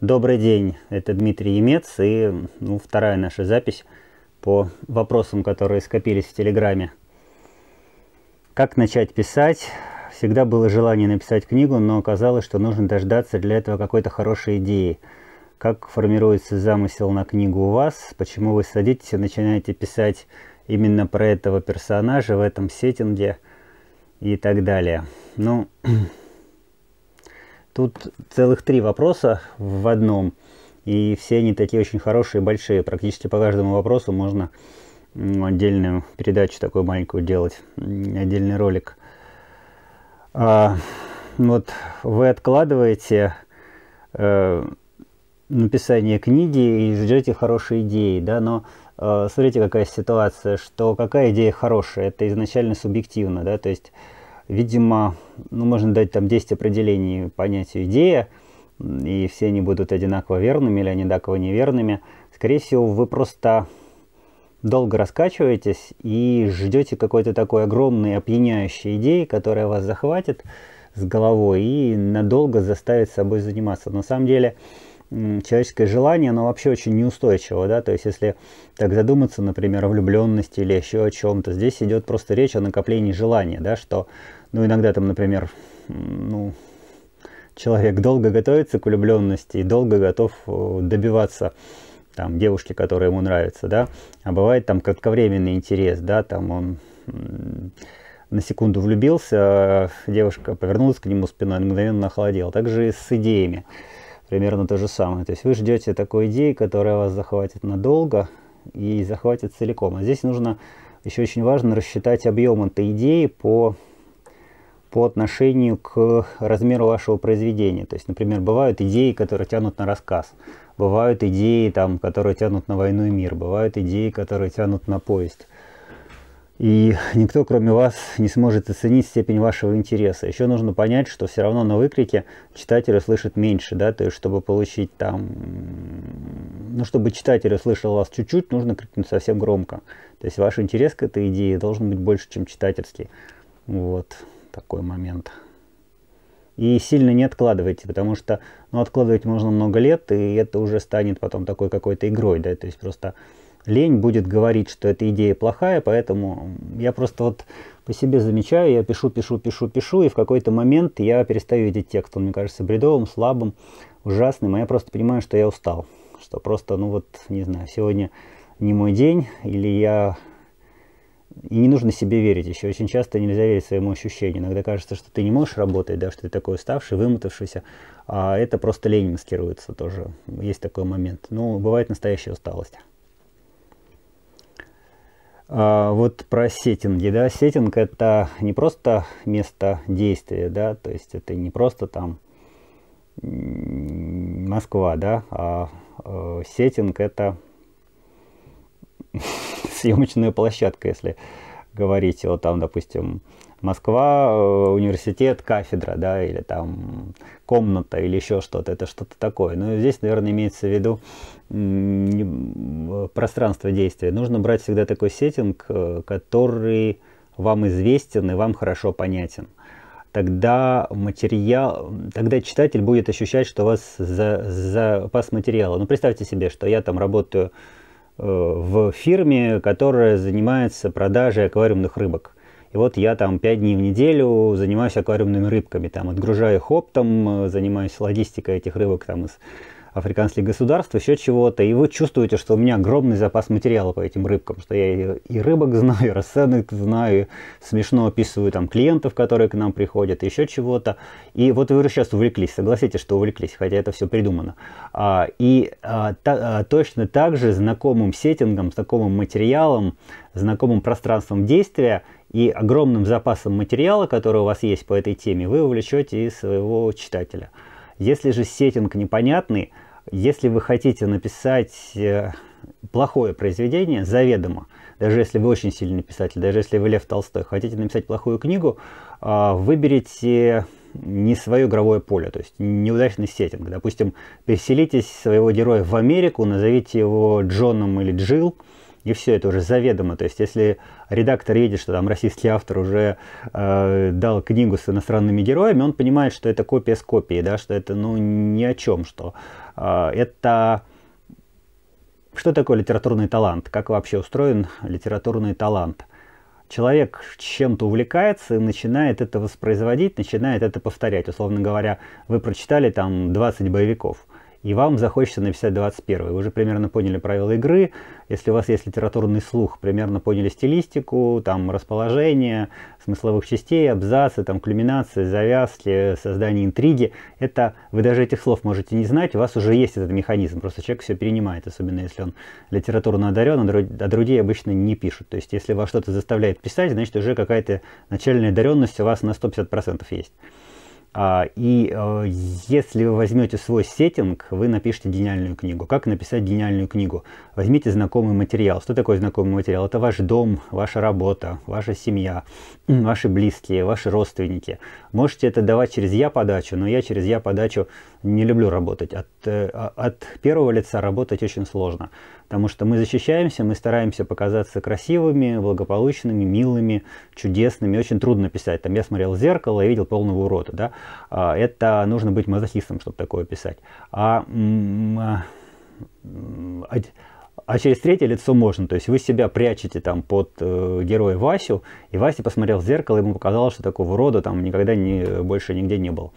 Добрый день, это Дмитрий Емец и ну, вторая наша запись по вопросам, которые скопились в Телеграме. Как начать писать? Всегда было желание написать книгу, но оказалось, что нужно дождаться для этого какой-то хорошей идеи. Как формируется замысел на книгу у вас? Почему вы садитесь и начинаете писать именно про этого персонажа в этом сеттинге и так далее? Ну, Тут целых три вопроса в одном. И все они такие очень хорошие, большие. Практически по каждому вопросу можно отдельную передачу такую маленькую делать, отдельный ролик. А, вот вы откладываете э, написание книги и ждете хорошие идеи, да, но э, смотрите, какая ситуация, что какая идея хорошая, это изначально субъективно, да, то есть Видимо, ну, можно дать там 10 определений понятию идея, и все они будут одинаково верными или одинаково неверными. Скорее всего, вы просто долго раскачиваетесь и ждете какой-то такой огромной опьяняющей идеи, которая вас захватит с головой и надолго заставит собой заниматься. На самом деле, человеческое желание, оно вообще очень неустойчиво, да, то есть если так задуматься, например, о влюбленности или еще о чем-то, здесь идет просто речь о накоплении желания, да, что ну, иногда там, например, ну, человек долго готовится к влюбленности и долго готов э, добиваться там, девушки, которая ему нравится, да, а бывает там кратковременный интерес, да, там он на секунду влюбился, а девушка повернулась к нему спиной, мгновенно охладел. Также и с идеями примерно то же самое. То есть вы ждете такой идеи, которая вас захватит надолго и захватит целиком. А здесь нужно еще очень важно рассчитать объем этой идеи по по отношению к размеру вашего произведения. То есть, например, бывают идеи, которые тянут на рассказ, бывают идеи, там, которые тянут на войну и мир, бывают идеи, которые тянут на поезд. И никто, кроме вас, не сможет оценить степень вашего интереса. Еще нужно понять, что все равно на выкрике читатель услышит меньше, да, то есть чтобы получить там, ну, чтобы читатель услышал вас чуть-чуть, нужно крикнуть совсем громко. То есть ваш интерес к этой идее должен быть больше, чем читательский. Вот такой момент. И сильно не откладывайте, потому что ну, откладывать можно много лет, и это уже станет потом такой какой-то игрой, да, то есть просто лень будет говорить, что эта идея плохая, поэтому я просто вот по себе замечаю, я пишу, пишу, пишу, пишу, и в какой-то момент я перестаю видеть текст, он мне кажется бредовым, слабым, ужасным, а я просто понимаю, что я устал, что просто, ну вот, не знаю, сегодня не мой день, или я и не нужно себе верить еще. Очень часто нельзя верить своему ощущению. Иногда кажется, что ты не можешь работать, да, что ты такой уставший, вымотавшийся. А это просто лень маскируется тоже. Есть такой момент. Ну, бывает настоящая усталость. А, вот про сеттинги, да, сеттинг это не просто место действия, да, то есть это не просто там Москва, да, а, а сеттинг это съемочную площадку, если говорить, вот там, допустим, Москва, э, университет, кафедра, да, или там комната, или еще что-то, это что-то такое. Но здесь, наверное, имеется в виду э, пространство действия. Нужно брать всегда такой сеттинг, э, который вам известен и вам хорошо понятен. Тогда материал, тогда читатель будет ощущать, что у вас за, запас материала. Ну, представьте себе, что я там работаю Э, в фирме, которая занимается продажей аквариумных рыбок. И вот я там пять дней в неделю занимаюсь аквариумными рыбками, там отгружаю их оптом, э, занимаюсь логистикой этих рыбок там из африканские государства еще чего-то, и вы чувствуете, что у меня огромный запас материала по этим рыбкам, что я и рыбок знаю, и расценок знаю, смешно описываю там клиентов, которые к нам приходят, еще чего-то. И вот вы сейчас увлеклись, согласитесь, что увлеклись, хотя это все придумано. А, и а, а, точно так же знакомым сеттингом, знакомым материалом, знакомым пространством действия и огромным запасом материала, который у вас есть по этой теме, вы увлечете и своего читателя. Если же сеттинг непонятный, если вы хотите написать э, плохое произведение, заведомо, даже если вы очень сильный писатель, даже если вы Лев Толстой, хотите написать плохую книгу, а, выберите не свое игровое поле, то есть неудачный сеттинг. Допустим, переселитесь своего героя в Америку, назовите его Джоном или Джилл, и все, это уже заведомо. То есть, если редактор видит, что там российский автор уже э, дал книгу с иностранными героями, он понимает, что это копия с копией, да, что это, ну, ни о чем, что э, это... Что такое литературный талант? Как вообще устроен литературный талант? человек чем-то увлекается и начинает это воспроизводить, начинает это повторять. Условно говоря, вы прочитали там 20 боевиков и вам захочется написать 21. Вы уже примерно поняли правила игры, если у вас есть литературный слух, примерно поняли стилистику, там расположение смысловых частей, абзацы, там кульминации, завязки, создание интриги. Это вы даже этих слов можете не знать, у вас уже есть этот механизм, просто человек все перенимает, особенно если он литературно одарен, а другие обычно не пишут. То есть если вас что-то заставляет писать, значит уже какая-то начальная одаренность у вас на 150% есть. А, и э, если вы возьмете свой сеттинг, вы напишите гениальную книгу. Как написать гениальную книгу? Возьмите знакомый материал. Что такое знакомый материал? Это ваш дом, ваша работа, ваша семья, ваши близкие, ваши родственники. Можете это давать через я-подачу, но я через я-подачу не люблю работать. От, э, а, от первого лица работать очень сложно. Потому что мы защищаемся, мы стараемся показаться красивыми, благополучными, милыми, чудесными. Очень трудно писать. Там я смотрел в зеркало и видел полного урода. Да? А, это нужно быть мазохистом, чтобы такое писать. А, а, а, а через третье лицо можно. То есть вы себя прячете там под э, героя Васю, и Вася посмотрел в зеркало, ему показалось, что такого урода там никогда не, больше нигде не было.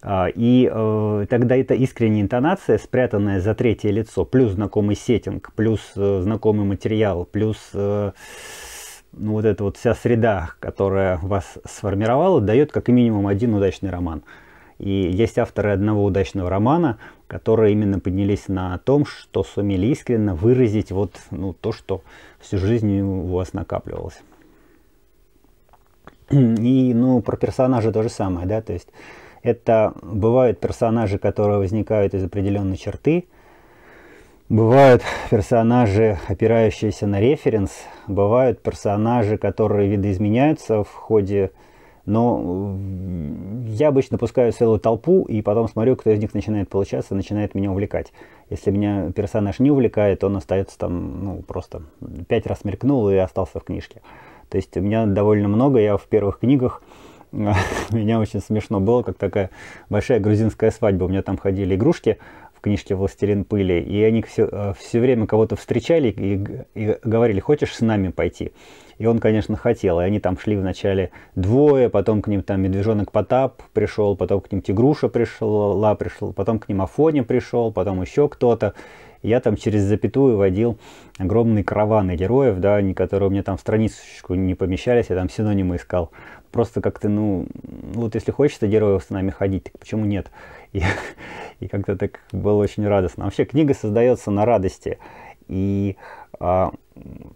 А, и э, тогда эта искренняя интонация, спрятанная за третье лицо, плюс знакомый сеттинг, плюс э, знакомый материал, плюс э, ну, вот эта вот вся среда, которая вас сформировала, дает как минимум один удачный роман. И есть авторы одного удачного романа, которые именно поднялись на том, что сумели искренно выразить вот ну, то, что всю жизнь у вас накапливалось. И ну, про персонажа то же самое, да, то есть это бывают персонажи, которые возникают из определенной черты, бывают персонажи, опирающиеся на референс, бывают персонажи, которые видоизменяются в ходе но я обычно пускаю целую толпу и потом смотрю, кто из них начинает получаться, начинает меня увлекать. Если меня персонаж не увлекает, он остается там, ну, просто пять раз мелькнул и остался в книжке. То есть у меня довольно много, я в первых книгах меня очень смешно было, как такая большая грузинская свадьба. У меня там ходили игрушки в книжке «Властелин пыли», и они все, э, все время кого-то встречали и, и говорили, хочешь с нами пойти? И он, конечно, хотел. И они там шли вначале двое, потом к ним там медвежонок Потап пришел, потом к ним Тигруша пришла, пришел, потом к ним Афоня пришел, потом еще кто-то я там через запятую водил огромные караваны героев, да, которые у меня там в страничку не помещались, я там синонимы искал. Просто как-то, ну, вот если хочется героев с нами ходить, так почему нет? И, и как-то так было очень радостно. Вообще книга создается на радости. И а,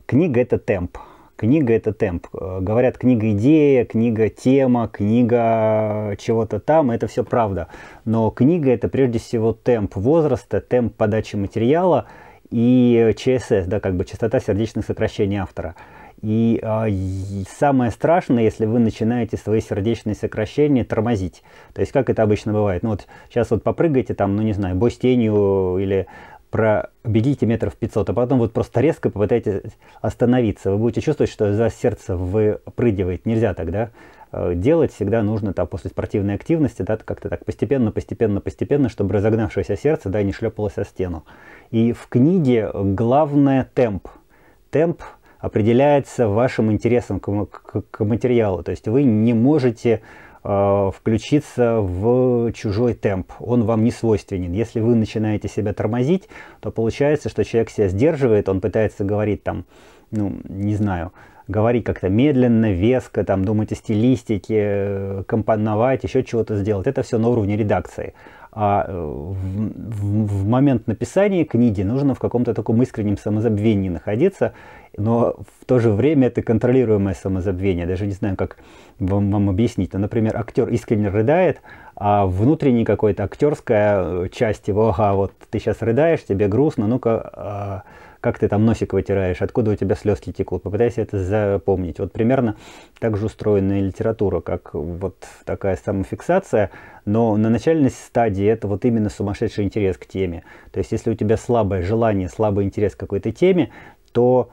книга это темп. Книга — это темп. Э, говорят, книга идея, книга тема, книга чего-то там, это все правда. Но книга — это прежде всего темп возраста, темп подачи материала и ЧСС, да, как бы частота сердечных сокращений автора. И, э, самое страшное, если вы начинаете свои сердечные сокращения тормозить. То есть, как это обычно бывает. Ну вот сейчас вот попрыгайте там, ну не знаю, бой с тенью или пробегите метров 500, а потом вот просто резко попытайтесь остановиться. Вы будете чувствовать, что за сердце выпрыгивает. Нельзя тогда э, делать. Всегда нужно там, после спортивной активности да, как-то так постепенно, постепенно, постепенно, чтобы разогнавшееся сердце да, не шлепалось о стену. И в книге главное темп. Темп определяется вашим интересом к, к, к материалу. То есть вы не можете Э, включиться в чужой темп. Он вам не свойственен. Если вы начинаете себя тормозить, то получается, что человек себя сдерживает, он пытается говорить там, ну, не знаю, говорить как-то медленно, веско, там, думать о стилистике, э, компоновать, еще чего-то сделать. Это все на уровне редакции. А э, в, в, в момент написания книги нужно в каком-то таком искреннем самозабвении находиться но в то же время это контролируемое самозабвение. Даже не знаю, как вам, вам объяснить. Но, ну, например, актер искренне рыдает, а внутренняя какая-то актерская э, часть его, ага, вот ты сейчас рыдаешь, тебе грустно, ну-ка, а как ты там носик вытираешь, откуда у тебя слезки текут, попытайся это запомнить. Вот примерно так же устроена литература, как вот такая самофиксация, но на начальной стадии это вот именно сумасшедший интерес к теме. То есть если у тебя слабое желание, слабый интерес к какой-то теме, то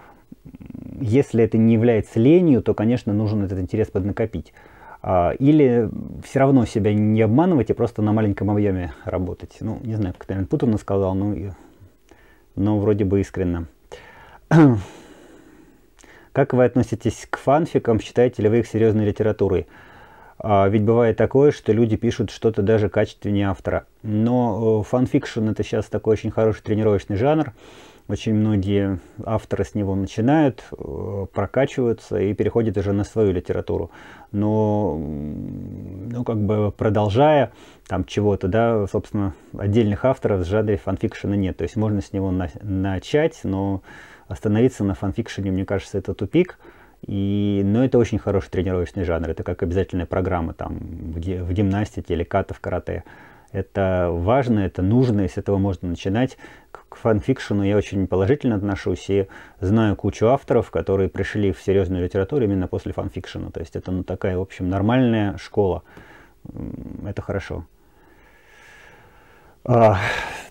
если это не является ленью, то, конечно, нужен этот интерес поднакопить. А, или все равно себя не обманывать и просто на маленьком объеме работать. Ну, не знаю, как это Путин сказал, но, ну но вроде бы искренно. Как вы относитесь к фанфикам? Считаете ли вы их серьезной литературой? А, ведь бывает такое, что люди пишут что-то даже качественнее автора. Но э, фанфикшн это сейчас такой очень хороший тренировочный жанр. Очень многие авторы с него начинают, э, прокачиваются и переходят уже на свою литературу. Но, ну, как бы продолжая там чего-то, да, собственно, отдельных авторов в жанре фанфикшена нет. То есть можно с него на- начать, но остановиться на фанфикшене, мне кажется, это тупик. И, но это очень хороший тренировочный жанр. Это как обязательная программа там, в, в гимнастике или ката в карате. Это важно, это нужно, и с этого можно начинать к фанфикшену я очень положительно отношусь и знаю кучу авторов, которые пришли в серьезную литературу именно после фанфикшена. То есть это ну, такая, в общем, нормальная школа. Это хорошо. А,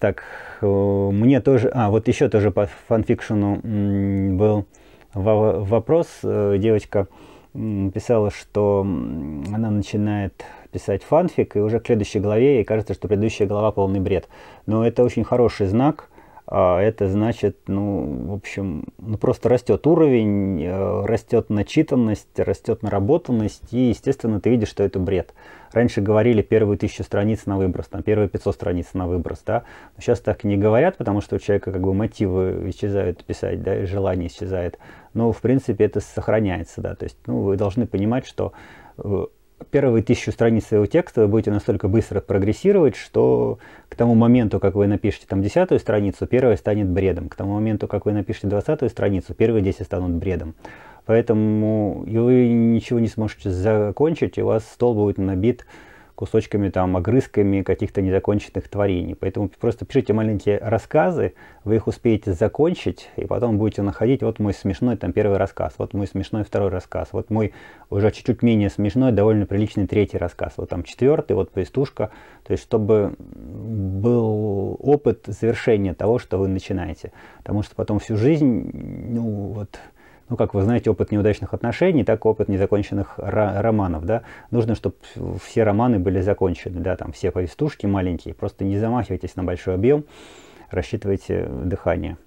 так, э, мне тоже... А, вот еще тоже по фанфикшену был вопрос. Э, девочка писала, что она начинает писать фанфик, и уже к следующей главе ей кажется, что предыдущая глава полный бред. Но это очень хороший знак, а это значит, ну, в общем, ну, просто растет уровень, э, растет начитанность, растет наработанность, и, естественно, ты видишь, что это бред. Раньше говорили первые тысячу страниц на выброс, там, первые 500 страниц на выброс, да, но сейчас так не говорят, потому что у человека как бы мотивы исчезают писать, да, и желание исчезает, но, в принципе, это сохраняется, да, то есть, ну, вы должны понимать, что э, первые тысячу страниц своего текста вы будете настолько быстро прогрессировать, что к тому моменту, как вы напишете там десятую страницу, первая станет бредом. К тому моменту, как вы напишете двадцатую страницу, первые 10 станут бредом. Поэтому и вы ничего не сможете закончить, и у вас стол будет набит кусочками, там, огрызками каких-то незаконченных творений. Поэтому просто пишите маленькие рассказы, вы их успеете закончить, и потом будете находить вот мой смешной там первый рассказ, вот мой смешной второй рассказ, вот мой уже чуть-чуть менее смешной, довольно приличный третий рассказ, вот там четвертый, вот повестушка. То есть, чтобы был опыт завершения того, что вы начинаете. Потому что потом всю жизнь, ну вот, ну, как вы знаете, опыт неудачных отношений, так и опыт незаконченных романов, да. Нужно, чтобы все романы были закончены, да, там все повестушки маленькие. Просто не замахивайтесь на большой объем, рассчитывайте дыхание.